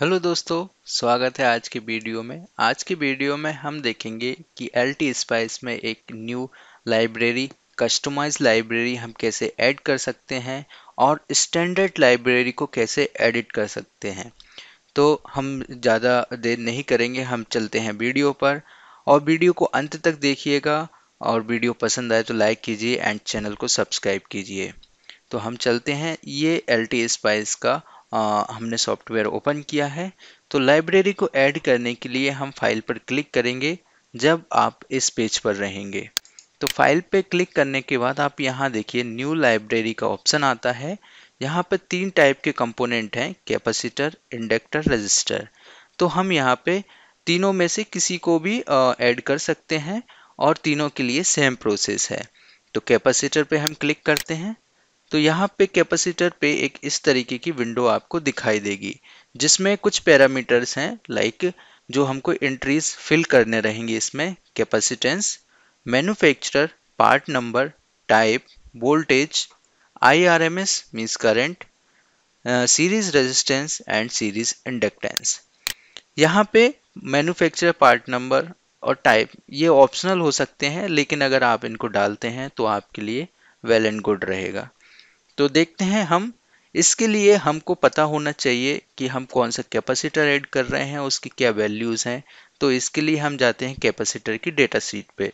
Hello दोस्तों स्वागत है आज के वीडियो में आज की वीडियो में हम देखेंगे कि एल टी स्पाइस में एक न्यू लाइब्रेरी कस्टमाइज लाइब्रेरी हम कैसे ऐड कर सकते हैं और स्टैंडर्ड लाइब्रेरी को कैसे एडिट कर सकते हैं तो हम ज़्यादा देर नहीं करेंगे हम चलते हैं वीडियो पर और वीडियो को अंत तक देखिएगा और वीडियो पसंद आए तो लाइक कीजिए एंड चैनल को सब्सक्राइब कीजिए तो हम चलते हैं ये एल टी स्पाइस का आ, हमने सॉफ्टवेयर ओपन किया है तो लाइब्रेरी को ऐड करने के लिए हम फाइल पर क्लिक करेंगे जब आप इस पेज पर रहेंगे तो फाइल पे क्लिक करने के बाद आप यहाँ देखिए न्यू लाइब्रेरी का ऑप्शन आता है यहाँ पर तीन टाइप के कंपोनेंट हैं कैपेसिटर इंडक्टर रजिस्टर तो हम यहाँ पे तीनों में से किसी को भी ऐड कर सकते हैं और तीनों के लिए सेम प्रोसेस है तो कैपेसिटर पे हम क्लिक करते हैं तो यहाँ पे कैपेसिटर पे एक इस तरीके की विंडो आपको दिखाई देगी जिसमें कुछ पैरामीटर्स हैं लाइक जो हमको एंट्रीज फिल करने रहेंगे इसमें capacitance manufacturer part number type voltage I R M S means current series resistance and series inductance यहाँ पे मैन्युफैक्चरर पार्ट नंबर और टाइप ये ऑप्शनल हो सकते हैं लेकिन अगर आप इनको डालते हैं तो आपके लिए वेल एंड गुड रहेगा तो देखते हैं हम इसके लिए हमको पता होना चाहिए कि हम कौन सा कैपेसिटर ऐड कर रहे हैं उसकी क्या वैल्यूज़ हैं तो इसके लिए हम जाते हैं कैपेसिटर की डेटा शीट पे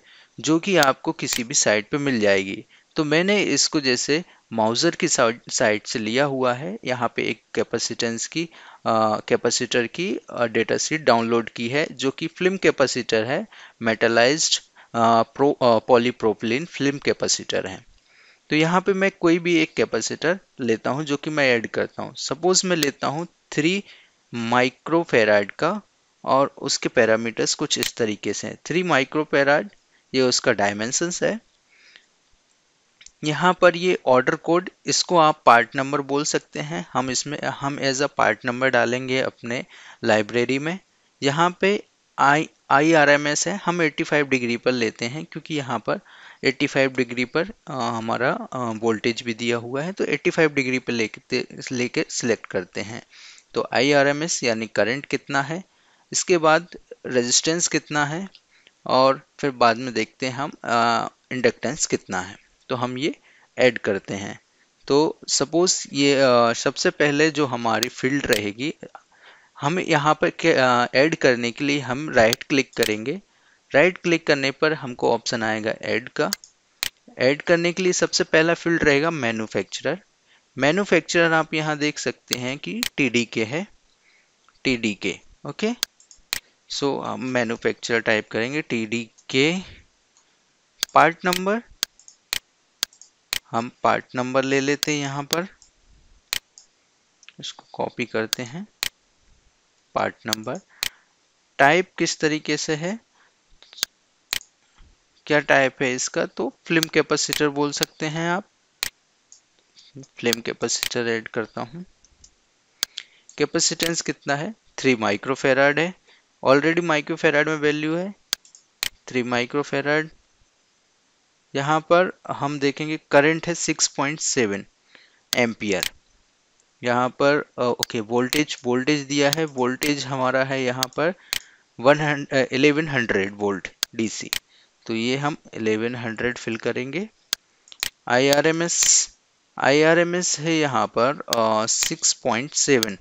जो कि आपको किसी भी साइट पे मिल जाएगी तो मैंने इसको जैसे माउज़र की साइट से लिया हुआ है यहाँ पे एक कैपेसिटेंस की कैपेसिटर की डेटा शीट डाउनलोड की है जो कि फिल्म कैपेसिटर है metallized pro polypropylene film capacitor है तो यहाँ पे मैं कोई भी एक कैपेसिटर लेता हूँ जो कि मैं ऐड करता हूँ सपोज मैं लेता हूँ थ्री माइक्रोफेराड का और उसके पैरामीटर्स कुछ इस तरीके से हैं थ्री माइक्रोफेराड ये उसका डायमेंशंस है यहाँ पर ये ऑर्डर कोड इसको आप पार्ट नंबर बोल सकते हैं हम इसमें हम एज अ पार्ट नंबर डालेंगे अपने लाइब्रेरी में यहाँ पे I I R M S है हम 85 डिग्री पर लेते हैं क्योंकि यहाँ पर 85 डिग्री पर हमारा वोल्टेज भी दिया हुआ है तो 85 डिग्री पर लेते लेके सिलेक्ट करते हैं तो आई आर एम एस यानी करंट कितना है इसके बाद रेजिस्टेंस कितना है और फिर बाद में देखते हैं हम इंडक्टेंस कितना है तो हम ये ऐड करते हैं तो सपोज़ ये आ, सबसे पहले जो हमारी फील्ड रहेगी हम यहाँ पर ऐड करने के लिए हम राइट क्लिक करेंगे राइट right क्लिक करने पर हमको ऑप्शन आएगा ऐड का ऐड करने के लिए सबसे पहला फील्ड रहेगा मैन्युफैक्चरर मैन्युफैक्चरर आप यहाँ देख सकते हैं कि टी के है टी के ओके सो हम मैन्युफैक्चरर टाइप करेंगे टी के पार्ट नंबर हम पार्ट नंबर ले लेते हैं यहाँ पर इसको कॉपी करते हैं पार्ट नंबर टाइप किस तरीके से है क्या टाइप है इसका तो फिल्म कैपेसिटर बोल सकते हैं आप फिल्म कैपेसिटर ऐड करता हूं कैपेसिटेंस कितना है थ्री माइक्रोफेराड है ऑलरेडी माइक्रोफेराड में वैल्यू है थ्री माइक्रोफेराड यहां पर हम देखेंगे करंट है सिक्स पॉइंट सेवन एम्पियर यहाँ पर ओके वोल्टेज वोल्टेज दिया है वोल्टेज हमारा है यहाँ पर इलेवन हंड्रेड वोल्ट डीसी तो ये हम 1100 फिल करेंगे IRMS IRMS है यहाँ पर सिक्स पॉइंट सेवन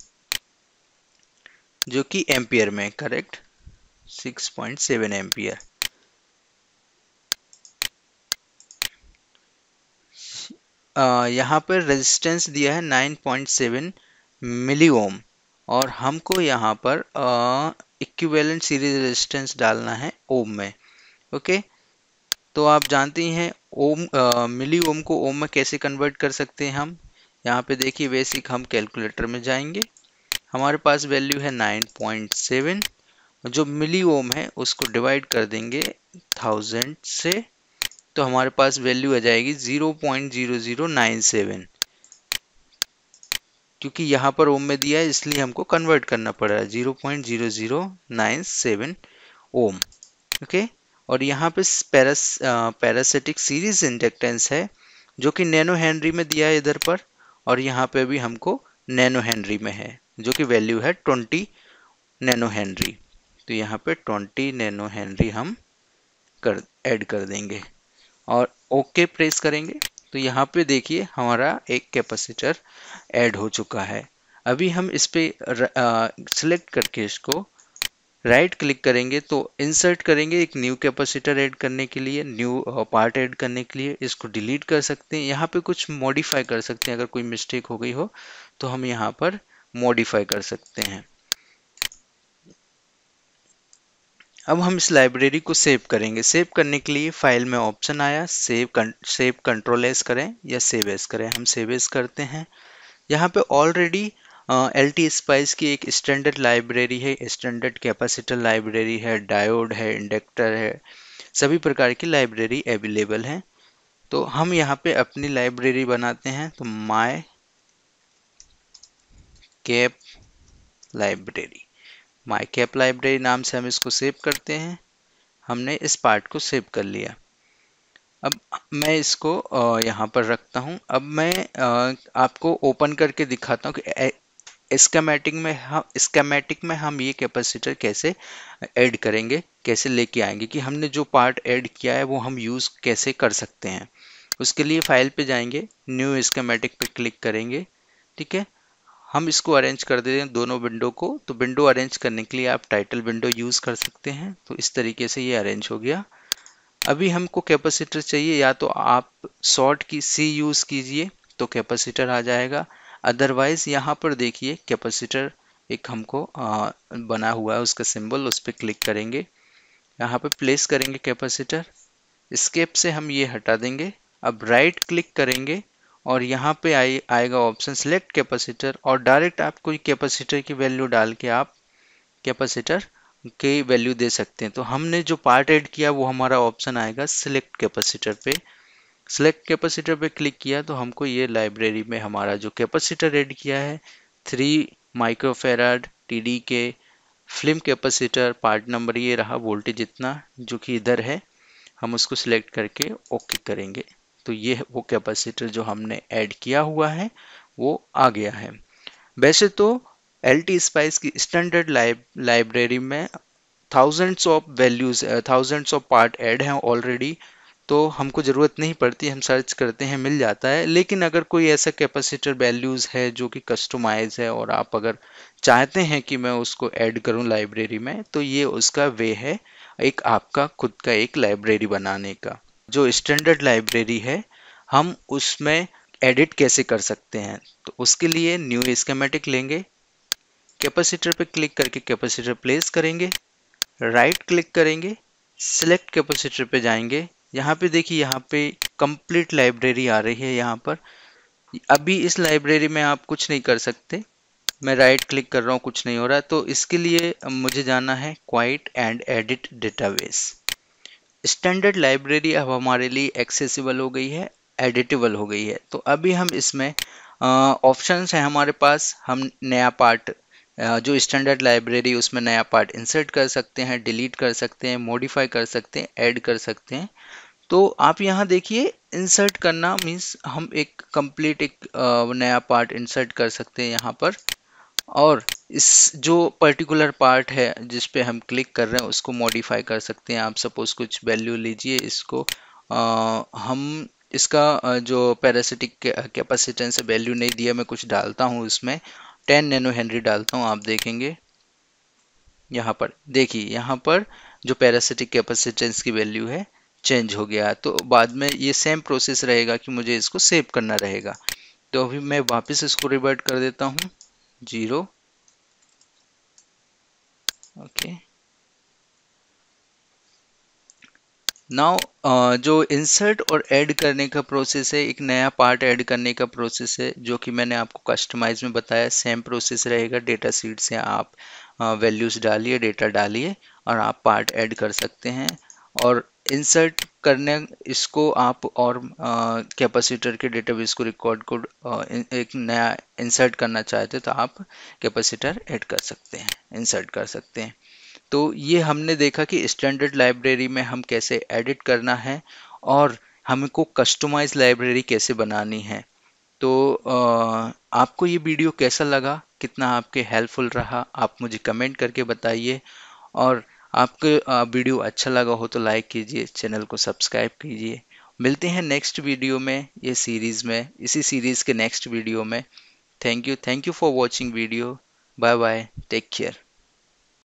जो कि एम्पियर में correct six point seven ampere यहाँ पर रेजिस्टेंस दिया है नाइन सेवन मिली ओम और हमको यहाँ पर इक्विवेलेंट सीरीज रेजिस्टेंस डालना है ओम में ओके okay? तो आप जानते हैं ओम आ, मिली ओम को ओम में कैसे कन्वर्ट कर सकते हैं हम यहाँ पे देखिए बेसिक हम कैलकुलेटर में जाएंगे हमारे पास वैल्यू है 9.7 जो मिली ओम है उसको डिवाइड कर देंगे थाउजेंड से तो हमारे पास वैल्यू आ जाएगी 0.0097 क्योंकि यहाँ पर ओम में दिया है इसलिए हमको कन्वर्ट करना पड़ रहा है जीरो ओम ओके और यहाँ पे पैरास पैरासिटिक सीरीज इंडक्टेंस है जो कि नैनो हेनरी में दिया है इधर पर और यहाँ पे भी हमको नैनो हेनरी में है जो कि वैल्यू है ट्वेंटी नैनो हेनरी तो यहाँ पे ट्वेंटी नैनो हेनरी हम कर ऐड कर देंगे और ओके okay प्रेस करेंगे तो यहाँ पे देखिए हमारा एक कैपेसिटर ऐड हो चुका है अभी हम इस पर सिलेक्ट करके इसको राइट right क्लिक करेंगे तो इंसर्ट करेंगे एक न्यू कैपेसिटर ऐड करने के लिए न्यू पार्ट ऐड करने के लिए इसको डिलीट कर सकते हैं यहाँ पे कुछ मॉडिफाई कर सकते हैं अगर कोई मिस्टेक हो गई हो तो हम यहाँ पर मॉडिफाई कर सकते हैं अब हम इस लाइब्रेरी को सेव करेंगे सेव करने के लिए फाइल में ऑप्शन आया सेव कं, सेव कंट्रोल एस करें या सेव एस करें हम सेव एस करते हैं यहाँ पे ऑलरेडी एल टी स्पाइस की एक स्टैंडर्ड लाइब्रेरी है स्टैंडर्ड कैपेसिटर लाइब्रेरी है डायोड है इंडक्टर है सभी प्रकार की लाइब्रेरी अवेलेबल है तो हम यहाँ पे अपनी लाइब्रेरी बनाते हैं तो my cap library my cap library नाम से हम इसको सेव करते हैं हमने इस पार्ट को सेव कर लिया अब मैं इसको यहाँ पर रखता हूँ अब मैं आपको ओपन करके दिखाता हूँ कि स्केमेटिक में हम स्केमेटिक में हम ये कैपेसिटर कैसे ऐड करेंगे कैसे लेके आएंगे कि हमने जो पार्ट ऐड किया है वो हम यूज़ कैसे कर सकते हैं उसके लिए फाइल पे जाएंगे न्यू स्केमेटिक पे क्लिक करेंगे ठीक है हम इसको अरेंज कर देते हैं दोनों विंडो को तो विंडो अरेंज करने के लिए आप टाइटल विंडो यूज़ कर सकते हैं तो इस तरीके से ये अरेंज हो गया अभी हमको कैपेसिटर चाहिए या तो आप शॉर्ट की सी यूज़ कीजिए तो कैपेसिटर आ जाएगा अदरवाइज यहाँ पर देखिए कैपेसिटर एक हमको आ, बना हुआ है उसका सिंबल उस पर क्लिक करेंगे यहाँ पे प्लेस करेंगे कैपेसिटर स्केप से हम ये हटा देंगे अब राइट क्लिक करेंगे और यहाँ पे आए आएगा ऑप्शन सेलेक्ट कैपेसिटर और डायरेक्ट आप कोई कैपेसिटर की वैल्यू डाल के आप कैपेसिटर की वैल्यू दे सकते हैं तो हमने जो पार्ट ऐड किया वो हमारा ऑप्शन आएगा सिलेक्ट कैपेसिटर पे सेलेक्ट कैपेसिटर पे क्लिक किया तो हमको ये लाइब्रेरी में हमारा जो कैपेसिटर एड किया है three microfarad T D K film capacitor part number ये रहा वोल्टेज इतना जो कि इधर है हम उसको सिलेक्ट करके ओके करेंगे तो ये वो कैपेसिटर जो हमने ऐड किया हुआ है वो आ गया है वैसे तो एल टी स्पाइस की स्टैंडर्ड लाइब्रेरी में thousands of values thousands of part add हैं ऑलरेडी तो हमको ज़रूरत नहीं पड़ती हम सर्च करते हैं मिल जाता है लेकिन अगर कोई ऐसा कैपेसिटर वैल्यूज़ है जो कि कस्टमाइज है और आप अगर चाहते हैं कि मैं उसको ऐड करूं लाइब्रेरी में तो ये उसका वे है एक आपका खुद का एक लाइब्रेरी बनाने का जो स्टैंडर्ड लाइब्रेरी है हम उसमें एडिट कैसे कर सकते हैं तो उसके लिए न्यू स्केमेटिक लेंगे कैपेसिटर पर क्लिक करके कैपेसिटर प्लेस करेंगे राइट क्लिक करेंगे सिलेक्ट कैपेसिटर पे जाएंगे यहाँ पे देखिए यहाँ पे कंप्लीट लाइब्रेरी आ रही है यहाँ पर अभी इस लाइब्रेरी में आप कुछ नहीं कर सकते मैं राइट क्लिक कर रहा हूँ कुछ नहीं हो रहा तो इसके लिए मुझे जाना है quit and edit database standard library अब हमारे लिए एक्सेसिबल हो गई है एडिटेबल हो गई है तो अभी हम इसमें ऑप्शंस हैं हमारे पास हम नया पार्ट जो स्टैंडर्ड लाइब्रेरी उसमें नया पार्ट इंसर्ट कर सकते हैं डिलीट कर सकते हैं मॉडिफाई कर सकते हैं ऐड कर सकते हैं तो आप यहाँ देखिए इंसर्ट करना मीन्स हम एक कंप्लीट एक नया पार्ट इंसर्ट कर सकते हैं यहाँ पर और इस जो पर्टिकुलर पार्ट है जिस पे हम क्लिक कर रहे हैं उसको मॉडिफाई कर सकते हैं आप सपोज कुछ वैल्यू लीजिए इसको आ, हम इसका जो पैरासिटिक कैपेसिटेंस वैल्यू नहीं दिया मैं कुछ डालता हूँ उसमें टेन नैनो हेनरी डालता हूँ आप देखेंगे यहाँ पर देखिए यहाँ पर जो पैरासिटिक कैपेसिटेंस की वैल्यू है चेंज हो गया तो बाद में ये सेम प्रोसेस रहेगा कि मुझे इसको सेव करना रहेगा तो अभी मैं वापस इसको रिवर्ट कर देता हूँ zero okay okay. Now uh, जो इंसर्ट और ऐड करने का प्रोसेस है एक नया पार्ट ऐड करने का प्रोसेस है जो कि मैंने आपको कस्टमाइज में बताया सेम प्रोसेस रहेगा डेटा सीट से आप वैल्यूज़ uh, डालिए डेटा डालिए और आप पार्ट ऐड कर सकते हैं और इंसर्ट करने इसको आप और कैपेसिटर uh, के डेटाबेस को रिकॉर्ड को uh, एक नया इंसर्ट करना चाहते हो तो आप कैपेसिटर ऐड कर सकते हैं इंसर्ट कर सकते हैं तो ये हमने देखा कि स्टैंडर्ड लाइब्रेरी में हम कैसे एडिट करना है और हमको कस्टमाइज लाइब्रेरी कैसे बनानी है तो आपको ये वीडियो कैसा लगा कितना आपके हेल्पफुल रहा आप मुझे कमेंट करके बताइए और आपके वीडियो अच्छा लगा हो तो लाइक कीजिए चैनल को सब्सक्राइब कीजिए मिलते हैं नेक्स्ट वीडियो में ये सीरीज़ में इसी सीरीज़ के नेक्स्ट वीडियो में thank you thank you for watching video bye bye take care